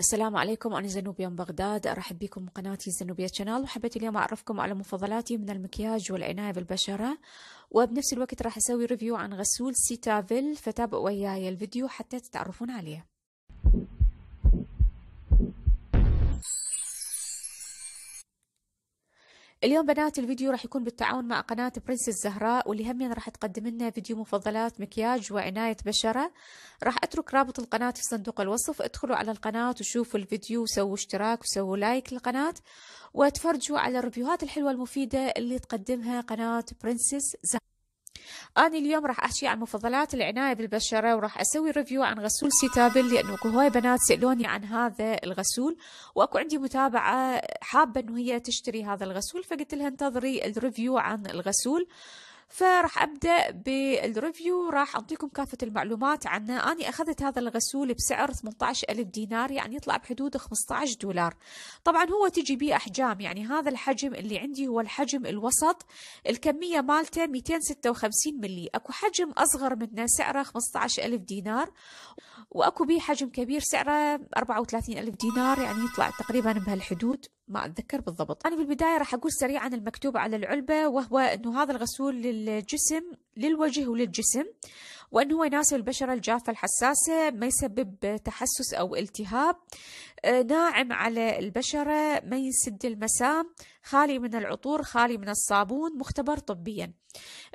السلام عليكم أنا زنوبيا من بغداد أرحب بكم قناتي زنوبيا شانال وحبيت اليوم أعرفكم على مفضلاتي من المكياج والعناية بالبشرة وبنفس الوقت راح أسوي ريفيو عن غسول سيتافيل فتابعوا وياي الفيديو حتى تتعرفون عليه اليوم بنات الفيديو راح يكون بالتعاون مع قناة برنسس زهراء واللي همين يعني راح تقدم لنا فيديو مفضلات مكياج وعناية بشرة راح أترك رابط القناة في صندوق الوصف ادخلوا على القناة وشوفوا الفيديو وسووا اشتراك وسووا لايك للقناة وتفرجوا على الريفيوهات الحلوة المفيدة اللي تقدمها قناة برنسس زهراء أنا اليوم راح أحكي عن مفضلات العناية بالبشرة وراح أسوي ريفيو عن غسول سيتابل لأنه هواي بنات سألوني عن هذا الغسول وأكو عندي متابعة حابة أنه هي تشتري هذا الغسول فقلت لها انتظري الريفيو عن الغسول فراح ابدا بالريفيو راح اعطيكم كافه المعلومات عنه انا اخذت هذا الغسول بسعر 18000 دينار يعني يطلع بحدود 15 دولار طبعا هو تجي بيه احجام يعني هذا الحجم اللي عندي هو الحجم الوسط الكميه مالته 256 ملي اكو حجم اصغر منه سعره 15000 دينار واكو بيه حجم كبير سعره 34 ألف دينار يعني يطلع تقريبا بهالحدود ما أتذكر بالضبط أنا بالبداية راح أقول سريعا المكتوب على العلبة وهو أنه هذا الغسول للجسم للوجه وللجسم وأنه هو يناسب البشرة الجافة الحساسة ما يسبب تحسس أو التهاب آه، ناعم على البشرة ما يسد المسام خالي من العطور خالي من الصابون مختبر طبيا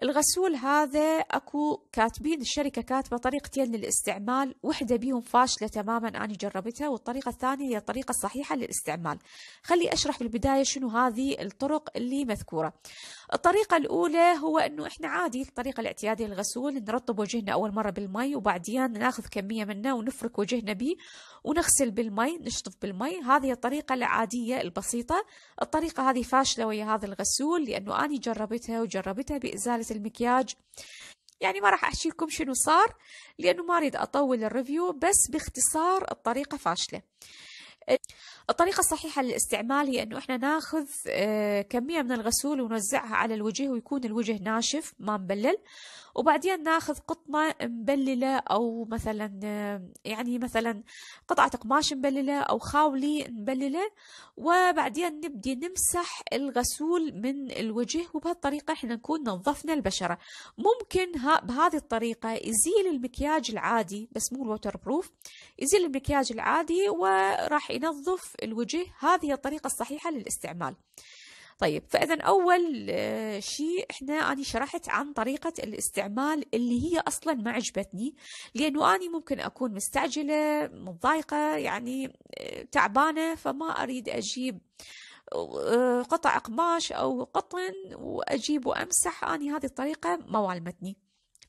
الغسول هذا اكو كاتبين الشركه كاتبه طريقتين للاستعمال وحده بيهم فاشله تماما انا جربتها والطريقه الثانيه هي الطريقه الصحيحه للاستعمال خلي اشرح بالبدايه شنو هذه الطرق اللي مذكوره الطريقه الاولى هو انه احنا عادي الطريقه الاعتياديه للغسول نرطب وجهنا اول مره بالماء وبعدين ناخذ كميه منه ونفرك وجهنا به ونغسل بالمي نشطف بالمي هذه الطريقة العادية البسيطة الطريقة هذه فاشلة ويا هذا الغسول لأنه أنا جربتها وجربتها بإزالة المكياج يعني ما راح أحكي لكم شنو صار لأنه ما أريد أطول الريفيو بس باختصار الطريقة فاشلة الطريقة الصحيحة للاستعمال هي أنه إحنا ناخذ آه، كمية من الغسول ونوزعها على الوجه ويكون الوجه ناشف ما مبلل وبعدين ناخذ قطنة مبللة أو مثلا آه، يعني مثلا قطعة قماش مبللة أو خاولي مبللة وبعدين نبدي نمسح الغسول من الوجه وبهالطريقة إحنا نكون نظفنا البشرة ممكن بهذه الطريقة يزيل المكياج العادي بس مو الوتر بروف يزيل المكياج العادي وراح ينظف الوجه هذه الطريقة الصحيحة للاستعمال طيب فإذا أول آه، شيء إحنا أنا شرحت عن طريقة الاستعمال اللي هي أصلا ما عجبتني لأنه أنا ممكن أكون مستعجلة متضايقة يعني آه، تعبانة فما أريد أجيب آه، قطع قماش أو قطن وأجيب وأمسح أنا هذه الطريقة ما والمتني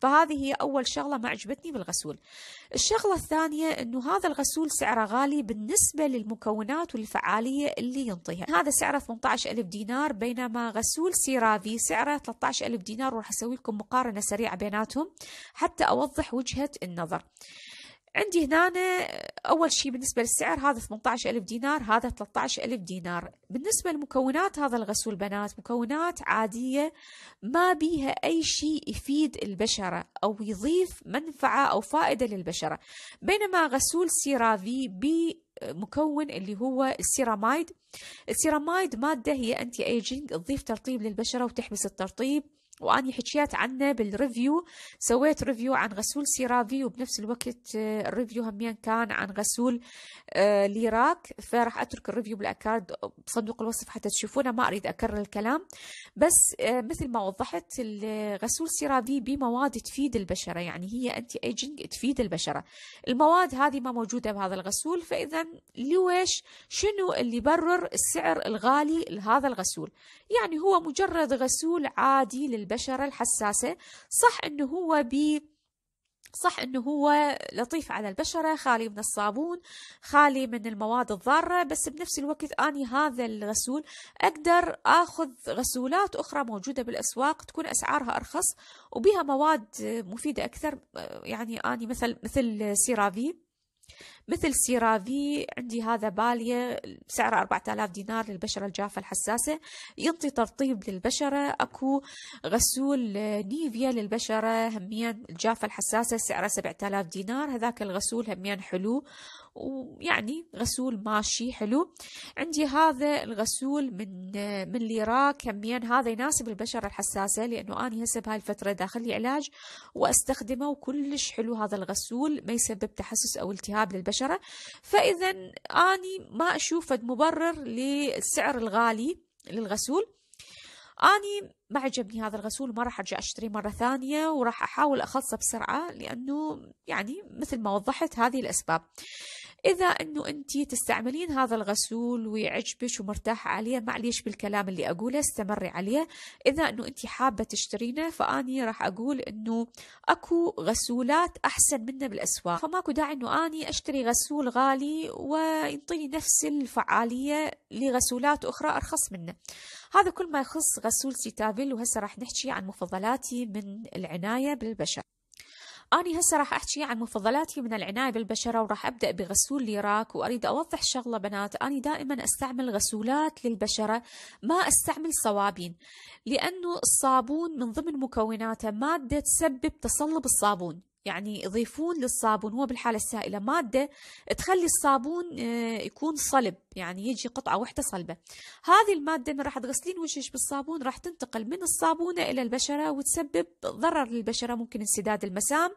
فهذه هي أول شغلة ما عجبتني بالغسول الشغلة الثانية أنه هذا الغسول سعره غالي بالنسبة للمكونات والفعالية اللي ينطيها هذا سعره 18 ألف دينار بينما غسول سيرافي سعره 13 ألف دينار وراح أسوي لكم مقارنة سريعة بيناتهم حتى أوضح وجهة النظر عندي هنا أول شيء بالنسبة للسعر هذا 18000 دينار هذا 13000 دينار بالنسبة لمكونات هذا الغسول بنات مكونات عادية ما بيها أي شيء يفيد البشرة أو يضيف منفعة أو فائدة للبشرة بينما غسول سيرافي بمكون اللي هو السيرامايد السيرامايد مادة هي أنتي ايجينج تضيف ترطيب للبشرة وتحبس الترطيب وأني حكيت عنه بالريفيو سويت ريفيو عن غسول سيرافي وبنفس الوقت الريفيو آه، همين كان عن غسول آه، ليراك فراح أترك الريفيو بالأكاد بصندوق الوصف حتى تشوفونه ما أريد أكرر الكلام بس آه، مثل ما وضحت غسول سيرافي بمواد تفيد البشرة يعني هي أنتي ايجنج تفيد البشرة المواد هذه ما موجودة بهذا الغسول فإذا لويش شنو اللي يبرر السعر الغالي لهذا الغسول يعني هو مجرد غسول عادي لل البشرة الحساسة صح أنه هو بي صح انه هو لطيف على البشره خالي من الصابون خالي من المواد الضاره بس بنفس الوقت اني هذا الغسول اقدر اخذ غسولات اخرى موجوده بالاسواق تكون اسعارها ارخص وبها مواد مفيده اكثر يعني اني مثل مثل سيرافي مثل سيرافي عندي هذا بالية سعره 4000 دينار للبشرة الجافة الحساسة ينطي ترطيب للبشرة أكو غسول نيفيا للبشرة همين الجافة الحساسة سعره 7000 دينار هذاك الغسول همين حلو ويعني غسول ماشي حلو عندي هذا الغسول من من ليرا كميا هذا يناسب البشرة الحساسة لأنه أنا هسه بهاي الفترة داخل علاج وأستخدمه وكلش حلو هذا الغسول ما يسبب تحسس أو التهاب للبشرة فإذا أني ما أشوف مبرر للسعر الغالي للغسول اني ما عجبني هذا الغسول ما راح ارجع اشتري مره ثانيه وراح احاول اخلصه بسرعه لانه يعني مثل ما وضحت هذه الاسباب إذا أنه أنت تستعملين هذا الغسول ويعجبك ومرتاحة عليه معليش بالكلام اللي أقوله استمري عليه إذا أنه أنت حابة تشترينه فأني راح أقول أنه أكو غسولات أحسن منه بالأسواق فماكو داعي أنه أني أشتري غسول غالي وينطيني نفس الفعالية لغسولات أخرى أرخص منه هذا كل ما يخص غسول سيتافيل وهسه راح نحكي عن مفضلاتي من العناية بالبشر أنا هسه راح أحكي عن مفضلاتي من العناية بالبشرة وراح أبدأ بغسول ليراك وأريد أوضح شغلة بنات أنا دائما أستعمل غسولات للبشرة ما أستعمل صوابين لأنه الصابون من ضمن مكوناته مادة تسبب تصلب الصابون يعني يضيفون للصابون هو بالحالة السائلة مادة تخلي الصابون آه، يكون صلب يعني يجي قطعة واحدة صلبة هذه المادة من راح تغسلين وجهك بالصابون راح تنتقل من الصابونة إلى البشرة وتسبب ضرر للبشرة ممكن انسداد المسام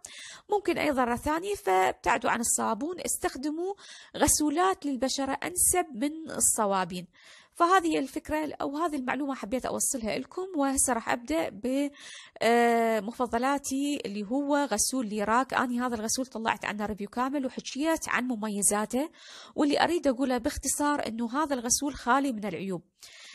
ممكن أي ضرر ثاني فابتعدوا عن الصابون استخدموا غسولات للبشرة أنسب من الصوابين فهذه هي الفكرة أو هذه المعلومة حبيت أوصلها لكم وهسه راح أبدأ بمفضلاتي آه، اللي هو غسول ليراك أنا هذا الغسول طلعت عنه ريفيو كامل وحكيت عن مميزاته واللي أريد أقوله باختصار باختصار أنه هذا الغسول خالي من العيوب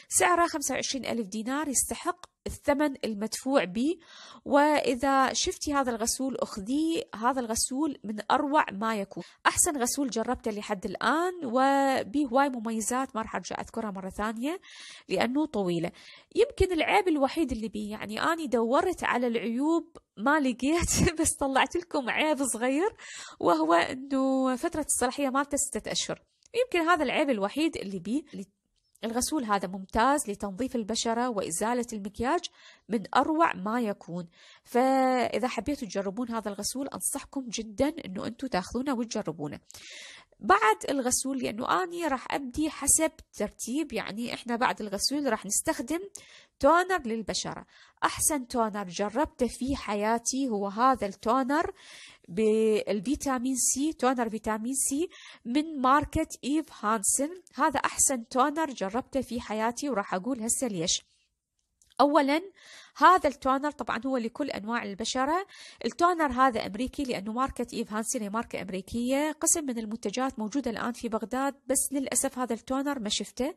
سعره 25 ألف دينار يستحق الثمن المدفوع به وإذا شفتي هذا الغسول أخذيه هذا الغسول من أروع ما يكون أحسن غسول جربته لحد الآن وبه هواي مميزات ما راح أرجع أذكرها مرة ثانية لأنه طويلة يمكن العيب الوحيد اللي بيه يعني أنا دورت على العيوب ما لقيت بس طلعت لكم عيب صغير وهو أنه فترة الصلاحية مالته ستة أشهر يمكن هذا العيب الوحيد اللي بيه الغسول هذا ممتاز لتنظيف البشرة وإزالة المكياج من أروع ما يكون فإذا حبيتوا تجربون هذا الغسول أنصحكم جدا أنه أنتم تاخذونه وتجربونه بعد الغسول لأنه أني راح أبدي حسب ترتيب يعني إحنا بعد الغسول راح نستخدم تونر للبشرة أحسن تونر جربته في حياتي هو هذا التونر بالفيتامين سي تونر فيتامين سي من ماركة إيف هانسن هذا أحسن تونر جربته في حياتي وراح أقول هسه ليش اولا هذا التونر طبعا هو لكل انواع البشره التونر هذا امريكي لانه ماركه ايف هانسن هي ماركه امريكيه قسم من المنتجات موجوده الان في بغداد بس للاسف هذا التونر ما شفته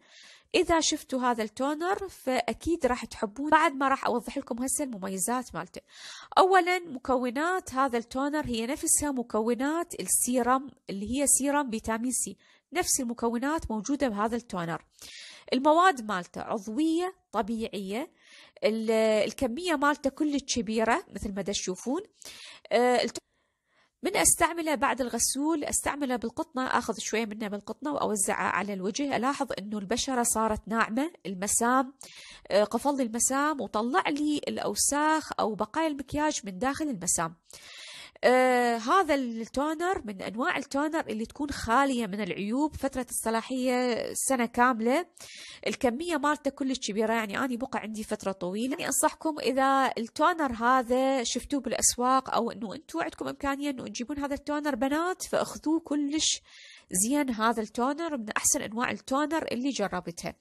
اذا شفتوا هذا التونر فاكيد راح تحبون بعد ما راح اوضح لكم هسه المميزات مالته اولا مكونات هذا التونر هي نفسها مكونات السيرم اللي هي سيرم فيتامين سي نفس المكونات موجودة بهذا التونر المواد مالته عضوية طبيعية الكمية مالته كل كبيرة مثل ما تشوفون آه، من استعمله بعد الغسول استعمله بالقطنه اخذ شويه منه بالقطنه واوزعها على الوجه الاحظ انه البشره صارت ناعمه المسام آه، قفل لي المسام وطلع لي الاوساخ او بقايا المكياج من داخل المسام آه هذا التونر من انواع التونر اللي تكون خاليه من العيوب فتره الصلاحيه سنه كامله الكميه مالته كلش كبيره يعني انا بقى عندي فتره طويله يعني انصحكم اذا التونر هذا شفتوه بالاسواق او انه انتم عندكم امكانيه انه تجيبون هذا التونر بنات فاخذوه كلش زين هذا التونر من احسن انواع التونر اللي جربتها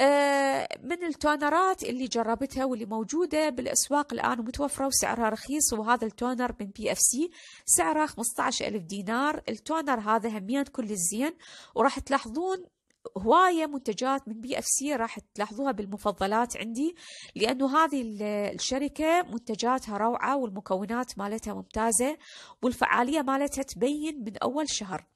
آه، من التونرات اللي جربتها واللي موجوده بالاسواق الان ومتوفره وسعرها رخيص وهذا التونر من بي اف سي سعره 15000 دينار التونر هذا همين كل الزين وراح تلاحظون هوايه منتجات من بي اف سي راح تلاحظوها بالمفضلات عندي لانه هذه الشركه منتجاتها روعه والمكونات مالتها ممتازه والفعاليه مالتها تبين من اول شهر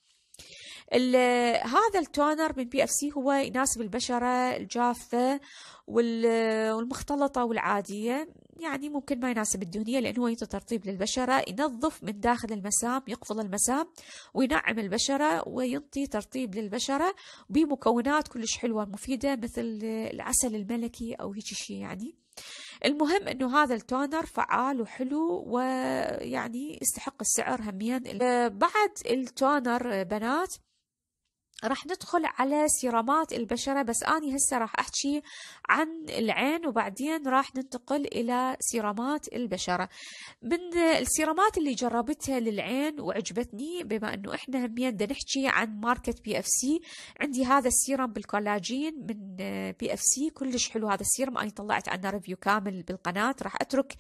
هذا التونر من بي اف سي هو يناسب البشره الجافه والمختلطه والعاديه يعني ممكن ما يناسب الدهنيه لانه هو يعطي ترطيب للبشره ينظف من داخل المسام يقفل المسام وينعم البشره وينطي ترطيب للبشره بمكونات كلش حلوه مفيده مثل العسل الملكي او هيك شيء يعني المهم انه هذا التونر فعال وحلو ويعني يستحق السعر هميا بعد التونر بنات راح ندخل على سيرامات البشرة بس أنا هسه راح أحكي عن العين وبعدين راح ننتقل إلى سيرامات البشرة من السيرامات اللي جربتها للعين وعجبتني بما أنه إحنا همين نحكي عن ماركة بي اف سي عندي هذا السيرم بالكولاجين من بي اف سي كلش حلو هذا السيرم أنا طلعت عنه ريفيو كامل بالقناة راح أترك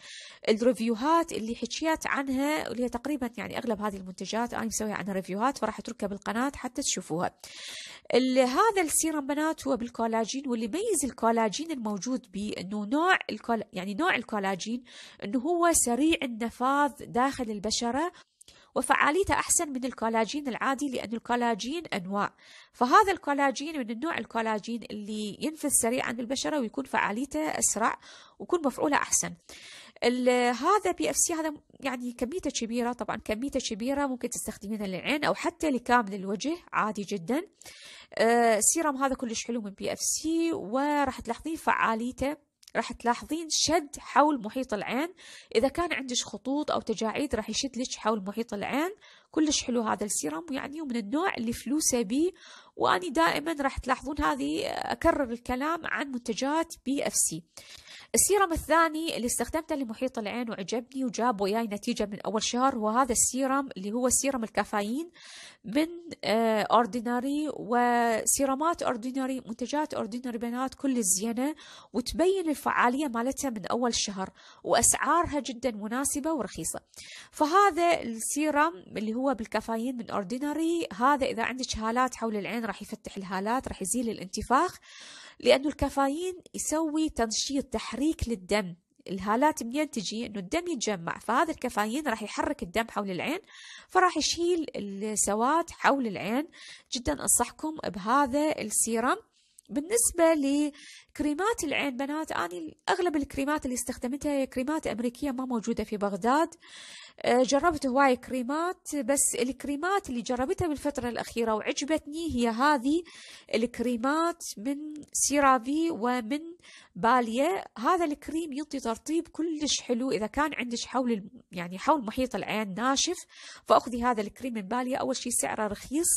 الريفيوهات اللي حكيت عنها واللي هي تقريبا يعني أغلب هذه المنتجات أنا مسويها عنها ريفيوهات فراح أتركها بالقناة حتى تشوفوها هذا السيرم بنات هو بالكولاجين واللي يميز الكولاجين الموجود به انه نوع الكول يعني نوع الكولاجين انه هو سريع النفاذ داخل البشره وفعاليته أحسن من الكولاجين العادي لأن الكولاجين أنواع فهذا الكولاجين من النوع الكولاجين اللي ينفذ سريعا بالبشرة ويكون فعاليته أسرع ويكون مفعوله أحسن هذا بي اف سي هذا يعني كميته كبيره طبعا كميته كبيره ممكن تستخدمينها للعين او حتى لكامل الوجه عادي جدا السيرم آه، هذا كلش حلو من بي اف سي وراح تلاحظين فعاليته راح تلاحظين شد حول محيط العين إذا كان عندك خطوط أو تجاعيد راح يشد لك حول محيط العين كلش حلو هذا السيرم يعني ومن النوع اللي فلوسه بي وأني دائما راح تلاحظون هذه أكرر الكلام عن منتجات بي اف سي السيرم الثاني اللي استخدمته لمحيط العين وعجبني وجاب وياي نتيجة من أول شهر وهذا السيرم اللي هو سيرم الكافيين من أورديناري وسيرامات أورديناري منتجات أورديناري بنات كل الزينة وتبين الفعالية مالتها من أول شهر وأسعارها جدا مناسبة ورخيصة فهذا السيرم اللي هو بالكافيين من أورديناري هذا إذا عندك هالات حول العين راح يفتح الهالات راح يزيل الانتفاخ لأنه الكافيين يسوي تنشيط تحريك للدم الهالات منين تجي انه الدم يتجمع فهذا الكافيين راح يحرك الدم حول العين فراح يشيل السواد حول العين جدا انصحكم بهذا السيرم بالنسبة لكريمات العين بنات أنا أغلب الكريمات اللي استخدمتها هي كريمات أمريكية ما موجودة في بغداد آه، جربت هواي كريمات بس الكريمات اللي جربتها بالفترة الأخيرة وعجبتني هي هذه الكريمات من سيرافي ومن بالية هذا الكريم ينطي ترطيب كلش حلو إذا كان عندك حول يعني حول محيط العين ناشف فأخذي هذا الكريم من بالية أول شيء سعره رخيص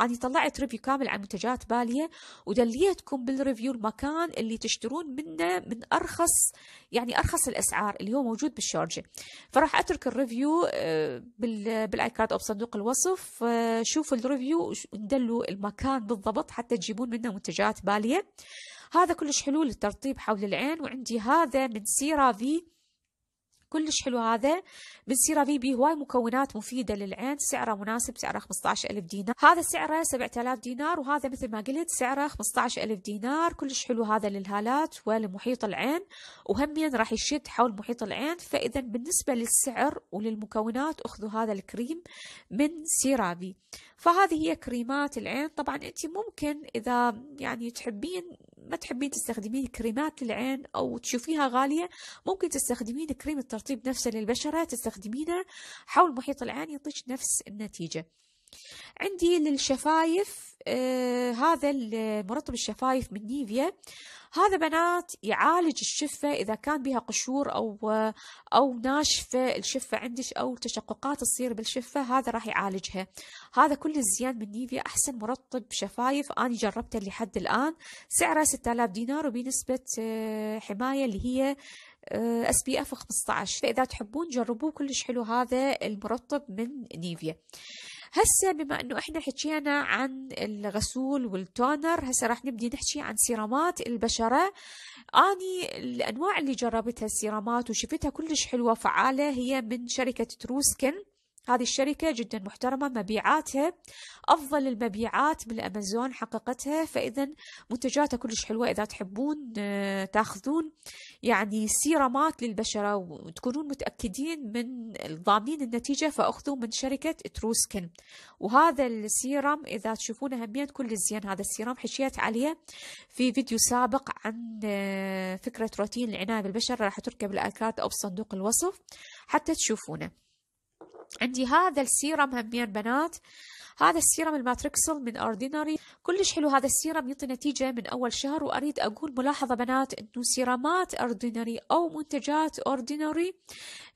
أنا طلعت ريفيو كامل عن منتجات بالية ودليتكم بالريفيو المكان اللي تشترون منه من أرخص يعني أرخص الأسعار اللي هو موجود بالشارجة فراح أترك الريفيو آه، بالآيكارد أو بصندوق الوصف آه، شوفوا الريفيو ودلوا المكان بالضبط حتى تجيبون منه منتجات بالية هذا كلش حلو للترطيب حول العين وعندي هذا من سيرا في كلش حلو هذا من سيرافي بي هواي مكونات مفيده للعين سعره مناسب سعره 15000 دينار هذا سعره 7000 دينار وهذا مثل ما قلت سعره 15000 دينار كلش حلو هذا للهالات ولمحيط العين وهمين راح يشد حول محيط العين فاذا بالنسبه للسعر وللمكونات اخذوا هذا الكريم من سيرافي فهذه هي كريمات العين طبعا انت ممكن اذا يعني تحبين ما تحبين تستخدمين كريمات للعين أو تشوفيها غالية ممكن تستخدمين كريم الترطيب نفسه للبشرة تستخدمينه حول محيط العين يعطيك نفس النتيجة عندي للشفايف آه هذا المرطب الشفايف من نيفيا هذا بنات يعالج الشفة إذا كان بها قشور أو أو ناشفة الشفة عندك أو تشققات تصير بالشفة هذا راح يعالجها هذا كل الزيان من نيفيا أحسن مرطب شفايف أنا جربته لحد الآن سعره 6000 دينار وبنسبة آه، حماية اللي هي اس بي اف 15 فاذا تحبون جربوه كلش حلو هذا المرطب من نيفيا هسه بما انه احنا حكينا عن الغسول والتونر هسه راح نبدي نحكي عن سيرامات البشره اني الانواع اللي جربتها السيرامات وشفتها كلش حلوه فعاله هي من شركه تروسكن هذه الشركة جدا محترمة مبيعاتها أفضل المبيعات من حققتها فإذا منتجاتها كلش حلوة إذا تحبون آه، تاخذون يعني سيرامات للبشرة وتكونون متأكدين من ضامنين النتيجة فأخذوا من شركة تروسكن وهذا السيرام إذا تشوفونه همين كل زين هذا السيرام حشيت عليه في فيديو سابق عن آه، فكرة روتين العناية بالبشرة راح تركب الآيكارد أو بصندوق الوصف حتى تشوفونه عندي هذا السيرم هم بنات هذا السيرم الماتريكسل من اوردينري كلش حلو هذا السيرم يعطي نتيجة من أول شهر وأريد أقول ملاحظة بنات أنه سيرامات اوردينري أو منتجات اوردينري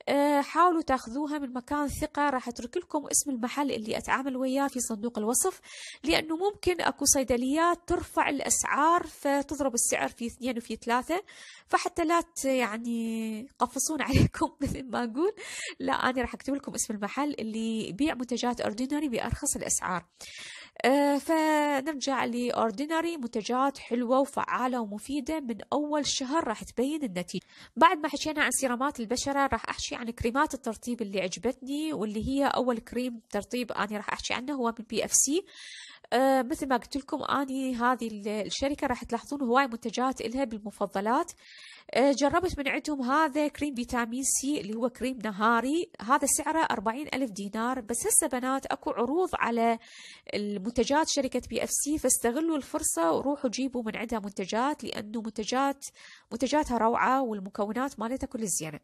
آه، حاولوا تاخذوها من مكان ثقة راح أترك لكم اسم المحل اللي أتعامل وياه في صندوق الوصف لأنه ممكن أكو صيدليات ترفع الأسعار فتضرب السعر في اثنين وفي ثلاثة فحتى لا يعني قفصون عليكم مثل ما أقول لا أنا راح أكتب لكم اسم المحل اللي يبيع منتجات اوردينري بأرخص الأسعار الأسعار آه، فنرجع لأورديناري منتجات حلوة وفعالة ومفيدة من أول شهر راح تبين النتيجة بعد ما حشينا عن سيرامات البشرة راح أحشي عن كريمات الترطيب اللي عجبتني واللي هي أول كريم ترطيب أنا راح أحشي عنه هو من بي اف سي مثل ما قلت لكم اني هذه الشركه راح تلاحظون هواي منتجات الها بالمفضلات آه، جربت من عندهم هذا كريم فيتامين سي اللي هو كريم نهاري هذا سعره 40 ألف دينار بس هسه بنات اكو عروض على الم... منتجات شركة بي اف سي فاستغلوا الفرصة وروحوا جيبوا من عندها منتجات لأنه منتجات منتجاتها روعة والمكونات مالتها كل زينة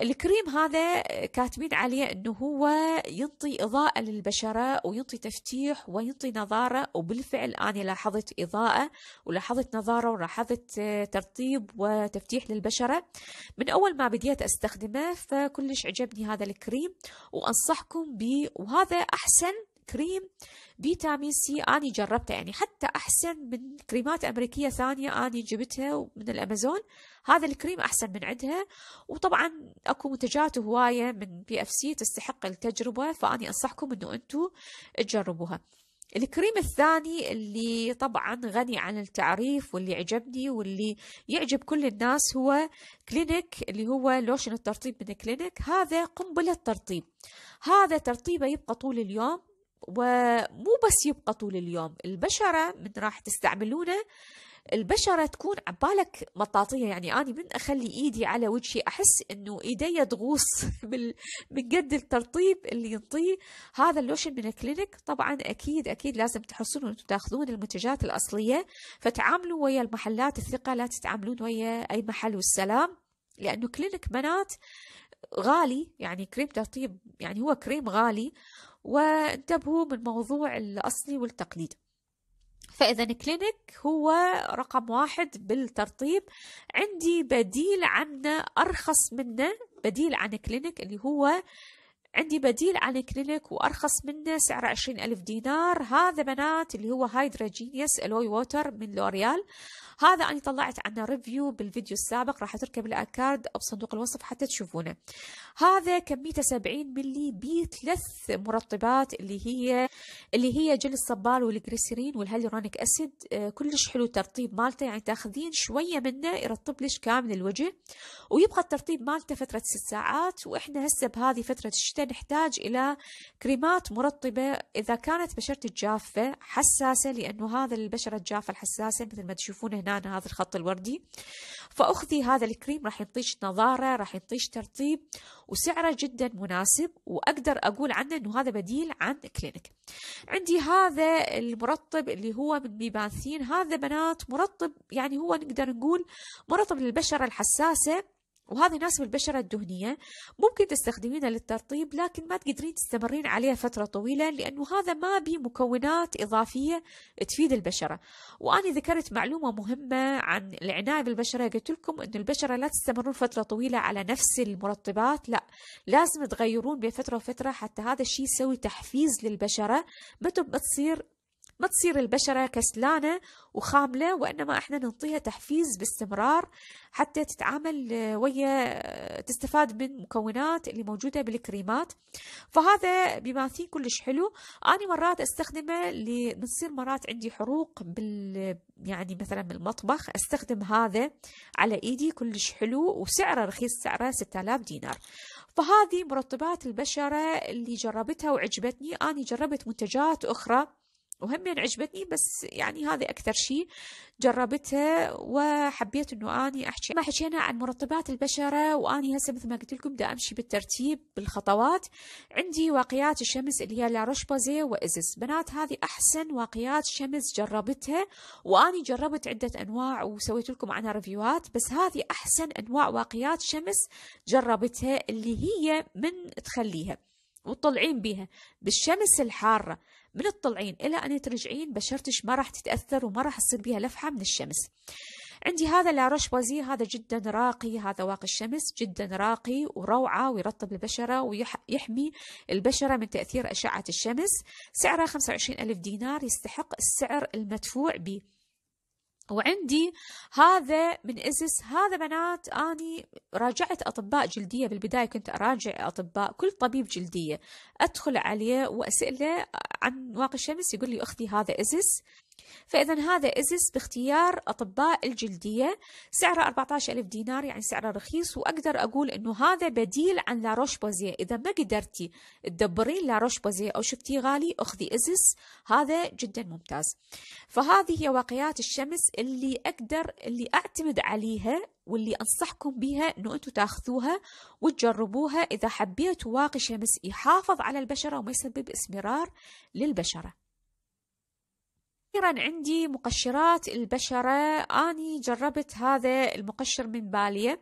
الكريم هذا كاتبين عليه أنه هو ينطي إضاءة للبشرة وينطي تفتيح وينطي نظارة وبالفعل أنا لاحظت إضاءة ولاحظت نظارة ولاحظت ترطيب وتفتيح للبشرة من أول ما بديت أستخدمه فكلش عجبني هذا الكريم وأنصحكم به وهذا أحسن كريم فيتامين سي أنا جربته يعني حتى أحسن من كريمات أمريكية ثانية أنا جبتها من الأمازون هذا الكريم أحسن من عندها وطبعا أكو منتجات هواية من بي اف سي تستحق التجربة فأني أنصحكم أنه أنتم تجربوها الكريم الثاني اللي طبعا غني عن التعريف واللي عجبني واللي يعجب كل الناس هو كلينيك اللي هو لوشن الترطيب من كلينيك هذا قنبلة ترطيب هذا ترطيبه يبقى طول اليوم ومو بس يبقى طول اليوم البشرة من راح تستعملونه البشرة تكون عبالك مطاطية يعني أنا من أخلي إيدي على وجهي أحس إنه إيدي تغوص من قد الترطيب اللي ينطيه هذا اللوشن من الكلينيك طبعا أكيد أكيد لازم تحصلون أنتم تاخذون المنتجات الأصلية فتعاملوا ويا المحلات الثقة لا تتعاملون ويا أي محل والسلام لأنه كلينيك بنات غالي يعني كريم ترطيب يعني هو كريم غالي وانتبهوا من موضوع الأصلي والتقليد فإذا كلينيك هو رقم واحد بالترطيب عندي بديل عنه أرخص منه بديل عن كلينيك اللي هو عندي بديل عن الكلينيك وأرخص منه سعره 20000 ألف دينار هذا بنات اللي هو هايدروجينيوس ألوي ووتر من لوريال هذا أنا طلعت عنه ريفيو بالفيديو السابق راح أتركه بالأكارد أو بصندوق الوصف حتى تشوفونه هذا كميته 70 ملي بيه ثلاث مرطبات اللي هي اللي هي جل الصبال والجريسيرين والهيلورونيك أسيد آه، كلش حلو الترطيب مالته يعني تاخذين شوية منه يرطب لك كامل الوجه ويبقى الترطيب مالته فترة 6 ساعات وإحنا هسه بهذه فترة الشتاء نحتاج إلى كريمات مرطبة إذا كانت بشرتي جافة حساسة لأنه هذا البشرة الجافة الحساسة مثل ما تشوفون هنا أنا هذا الخط الوردي فأخذي هذا الكريم راح يعطيش نظارة راح يعطيش ترطيب وسعره جدا مناسب وأقدر أقول عنه أنه هذا بديل عن كلينك عندي هذا المرطب اللي هو من ميبانثين هذا بنات مرطب يعني هو نقدر نقول مرطب للبشرة الحساسة وهذا يناسب البشرة الدهنية ممكن تستخدمينه للترطيب لكن ما تقدرين تستمرين عليه فترة طويلة لأنه هذا ما بي مكونات إضافية تفيد البشرة وأنا ذكرت معلومة مهمة عن العناية بالبشرة قلت لكم أن البشرة لا تستمرون فترة طويلة على نفس المرطبات لا لازم تغيرون بين فترة وفترة حتى هذا الشيء يسوي تحفيز للبشرة متى ما تصير ما تصير البشرة كسلانة وخاملة وإنما إحنا نعطيها تحفيز باستمرار حتى تتعامل آه، ويا آه، تستفاد من مكونات اللي موجودة بالكريمات فهذا بماثين كلش حلو أنا مرات أستخدمه لنصير مرات عندي حروق بال يعني مثلا بالمطبخ أستخدم هذا على إيدي كلش حلو وسعره رخيص سعره 6000 دينار فهذه مرطبات البشرة اللي جربتها وعجبتني أنا جربت منتجات أخرى وهم عجبتني بس يعني هذه أكثر شيء جربتها وحبيت إنه أني أحكي ما حكينا عن مرطبات البشرة وأني هسه مثل ما قلت لكم دا أمشي بالترتيب بالخطوات عندي واقيات الشمس اللي هي لاروش بوزي وإزس بنات هذه أحسن واقيات شمس جربتها وأني جربت عدة أنواع وسويت لكم عنها ريفيوهات بس هذه أحسن أنواع واقيات شمس جربتها اللي هي من تخليها وتطلعين بيها بالشمس الحارة من تطلعين إلى أن ترجعين بشرتك ما راح تتأثر وما راح تصير بيها لفحة من الشمس عندي هذا لاروش بوزي هذا جدا راقي هذا واقي الشمس جدا راقي وروعة ويرطب البشرة ويحمي البشرة من تأثير أشعة الشمس سعره 25 ألف دينار يستحق السعر المدفوع به وعندي هذا من اسس هذا بنات أني راجعت أطباء جلدية بالبداية كنت أراجع أطباء كل طبيب جلدية أدخل عليه وأسأله عن واقي الشمس يقول لي أختي هذا إزس فإذا هذا إزس باختيار أطباء الجلدية سعره 14 ألف دينار يعني سعره رخيص وأقدر أقول أنه هذا بديل عن لاروش بوزيه إذا ما قدرتي تدبرين لاروش بوزيه أو شفتيه غالي أخذي إزس هذا جدا ممتاز فهذه هي واقيات الشمس اللي أقدر اللي أعتمد عليها واللي أنصحكم بها أنه أنتم تاخذوها وتجربوها إذا حبيتوا واقي شمس يحافظ على البشرة وما يسبب اسمرار للبشرة أخيرا عندي مقشرات البشرة أني جربت هذا المقشر من بالية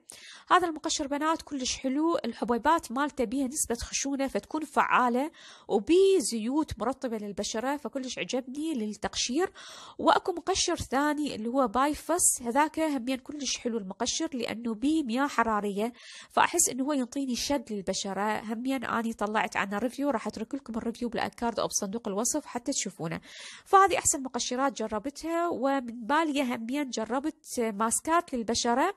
هذا المقشر بنات كلش حلو الحبيبات مالته بيها نسبة خشونة فتكون فعالة وبي زيوت مرطبة للبشرة فكلش عجبني للتقشير وأكو مقشر ثاني اللي هو بايفس هذاك همين كلش حلو المقشر لأنه بيه مياه حرارية فأحس أنه هو ينطيني شد للبشرة همين أني طلعت عنه ريفيو راح أترك لكم الريفيو بالأكارد أو بصندوق الوصف حتى تشوفونه فهذه أحسن مقشر مقشرات جربتها ومن بالي هميا جربت ماسكات للبشرة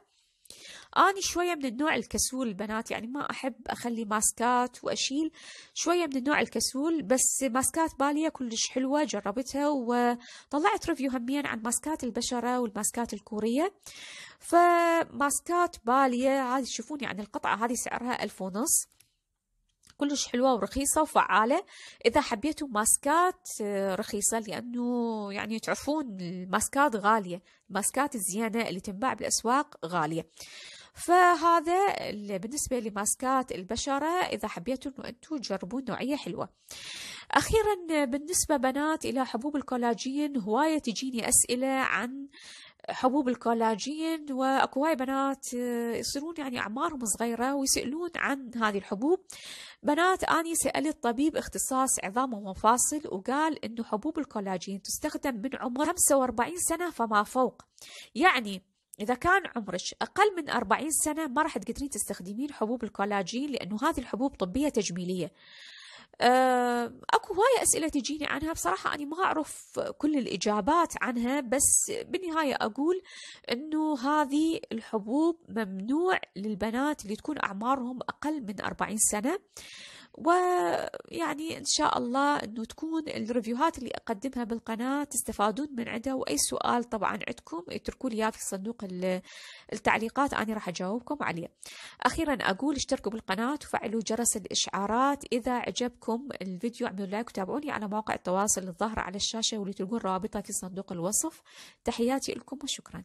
أنا شوية من النوع الكسول البنات يعني ما أحب أخلي ماسكات وأشيل شوية من النوع الكسول بس ماسكات بالية كلش حلوة جربتها وطلعت ريفيو هميا عن ماسكات البشرة والماسكات الكورية فماسكات بالية هذه تشوفون يعني القطعة هذه سعرها ألف ونص كلش حلوة ورخيصة وفعالة إذا حبيتوا ماسكات آه، رخيصة لأنه يعني تعرفون الماسكات غالية الماسكات الزينة اللي تنباع بالأسواق غالية فهذا بالنسبة لماسكات البشرة إذا حبيتوا أنه أنتوا تجربون نوعية حلوة أخيرا بالنسبة بنات إلى حبوب الكولاجين هواية تجيني أسئلة عن حبوب الكولاجين واكواي بنات آه، يصيرون يعني اعمارهم صغيره ويسالون عن هذه الحبوب بنات اني سالت طبيب اختصاص عظام ومفاصل وقال انه حبوب الكولاجين تستخدم من عمر 45 سنه فما فوق يعني إذا كان عمرك أقل من 40 سنة ما راح تقدرين تستخدمين حبوب الكولاجين لأنه هذه الحبوب طبية تجميلية أه، اكو هواية اسئلة تجيني عنها بصراحة انا ما اعرف كل الاجابات عنها بس بالنهاية اقول انه هذه الحبوب ممنوع للبنات اللي تكون اعمارهم اقل من 40 سنة ويعني إن شاء الله أنه تكون الريفيوهات اللي أقدمها بالقناة تستفادون من عندها وأي سؤال طبعا عندكم اتركوا لي إياه في صندوق التعليقات أنا راح أجاوبكم عليه أخيرا أقول اشتركوا بالقناة وفعلوا جرس الإشعارات إذا عجبكم الفيديو اعملوا لايك وتابعوني على مواقع التواصل الظاهرة على الشاشة واللي تلقون رابطها في صندوق الوصف تحياتي لكم وشكرا